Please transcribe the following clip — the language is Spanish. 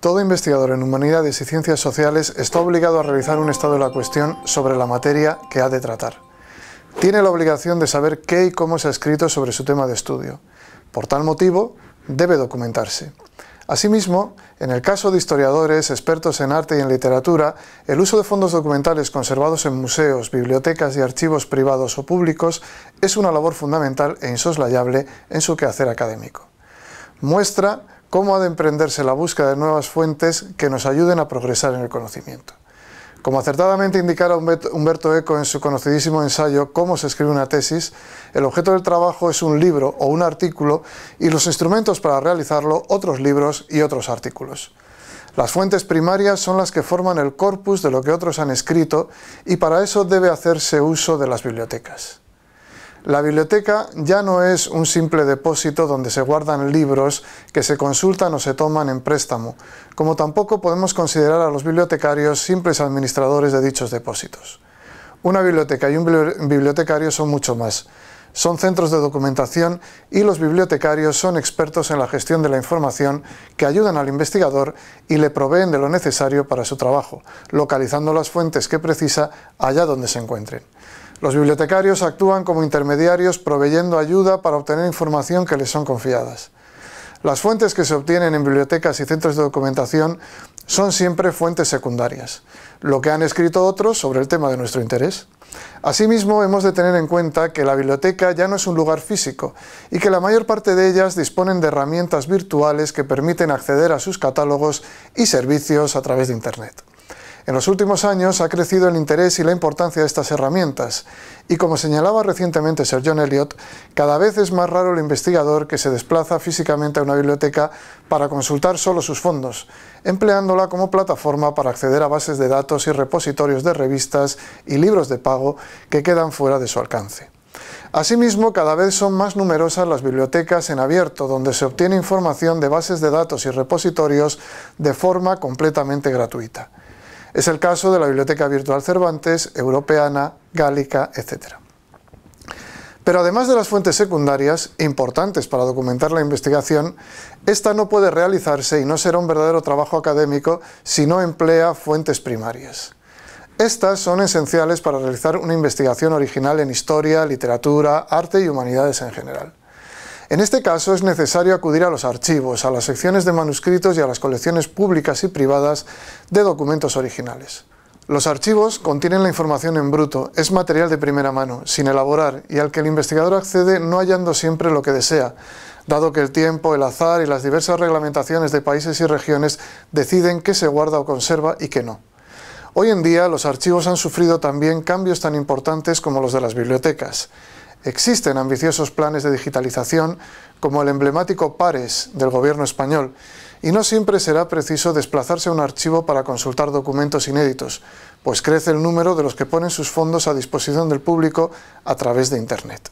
Todo investigador en humanidades y ciencias sociales está obligado a realizar un estado de la cuestión sobre la materia que ha de tratar. Tiene la obligación de saber qué y cómo se ha escrito sobre su tema de estudio. Por tal motivo, debe documentarse. Asimismo, en el caso de historiadores, expertos en arte y en literatura, el uso de fondos documentales conservados en museos, bibliotecas y archivos privados o públicos es una labor fundamental e insoslayable en su quehacer académico. Muestra cómo ha de emprenderse la búsqueda de nuevas fuentes que nos ayuden a progresar en el conocimiento. Como acertadamente indicara Humberto Eco en su conocidísimo ensayo Cómo se escribe una tesis, el objeto del trabajo es un libro o un artículo y los instrumentos para realizarlo otros libros y otros artículos. Las fuentes primarias son las que forman el corpus de lo que otros han escrito y para eso debe hacerse uso de las bibliotecas. La biblioteca ya no es un simple depósito donde se guardan libros que se consultan o se toman en préstamo, como tampoco podemos considerar a los bibliotecarios simples administradores de dichos depósitos. Una biblioteca y un bibliotecario son mucho más. Son centros de documentación y los bibliotecarios son expertos en la gestión de la información que ayudan al investigador y le proveen de lo necesario para su trabajo, localizando las fuentes que precisa allá donde se encuentren. Los bibliotecarios actúan como intermediarios proveyendo ayuda para obtener información que les son confiadas. Las fuentes que se obtienen en bibliotecas y centros de documentación son siempre fuentes secundarias, lo que han escrito otros sobre el tema de nuestro interés. Asimismo, hemos de tener en cuenta que la biblioteca ya no es un lugar físico y que la mayor parte de ellas disponen de herramientas virtuales que permiten acceder a sus catálogos y servicios a través de Internet. En los últimos años ha crecido el interés y la importancia de estas herramientas, y como señalaba recientemente Sir John Elliot, cada vez es más raro el investigador que se desplaza físicamente a una biblioteca para consultar solo sus fondos, empleándola como plataforma para acceder a bases de datos y repositorios de revistas y libros de pago que quedan fuera de su alcance. Asimismo, cada vez son más numerosas las bibliotecas en abierto, donde se obtiene información de bases de datos y repositorios de forma completamente gratuita. Es el caso de la Biblioteca Virtual Cervantes, Europeana, Gálica, etc. Pero además de las fuentes secundarias, importantes para documentar la investigación, esta no puede realizarse y no será un verdadero trabajo académico si no emplea fuentes primarias. Estas son esenciales para realizar una investigación original en historia, literatura, arte y humanidades en general. En este caso es necesario acudir a los archivos, a las secciones de manuscritos y a las colecciones públicas y privadas de documentos originales. Los archivos contienen la información en bruto, es material de primera mano, sin elaborar y al que el investigador accede no hallando siempre lo que desea, dado que el tiempo, el azar y las diversas reglamentaciones de países y regiones deciden qué se guarda o conserva y qué no. Hoy en día los archivos han sufrido también cambios tan importantes como los de las bibliotecas. Existen ambiciosos planes de digitalización como el emblemático PARES del gobierno español y no siempre será preciso desplazarse a un archivo para consultar documentos inéditos, pues crece el número de los que ponen sus fondos a disposición del público a través de Internet.